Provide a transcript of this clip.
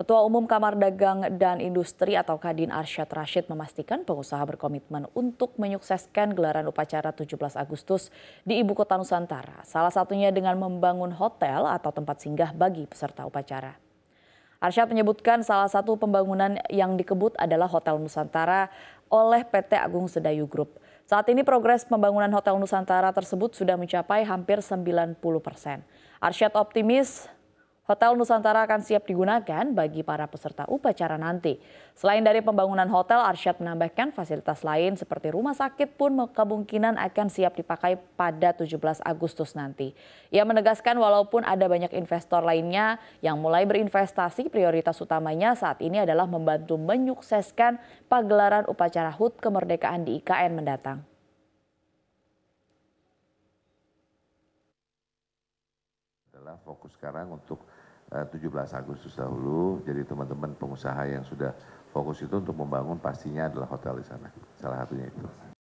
Ketua Umum Kamar Dagang dan Industri atau Kadin Arsyad Rashid memastikan pengusaha berkomitmen untuk menyukseskan gelaran upacara 17 Agustus di Ibu Kota Nusantara, salah satunya dengan membangun hotel atau tempat singgah bagi peserta upacara. Arsyad menyebutkan salah satu pembangunan yang dikebut adalah Hotel Nusantara oleh PT Agung Sedayu Group. Saat ini progres pembangunan Hotel Nusantara tersebut sudah mencapai hampir 90 persen. Arsyad optimis Hotel Nusantara akan siap digunakan bagi para peserta upacara nanti. Selain dari pembangunan hotel, Arsyad menambahkan fasilitas lain seperti rumah sakit pun kemungkinan akan siap dipakai pada 17 Agustus nanti. Ia menegaskan walaupun ada banyak investor lainnya yang mulai berinvestasi, prioritas utamanya saat ini adalah membantu menyukseskan pagelaran upacara HUT kemerdekaan di IKN mendatang. adalah fokus sekarang untuk 17 eh, Agustus dahulu. Jadi teman-teman pengusaha yang sudah fokus itu untuk membangun pastinya adalah hotel di sana. Salah satunya itu.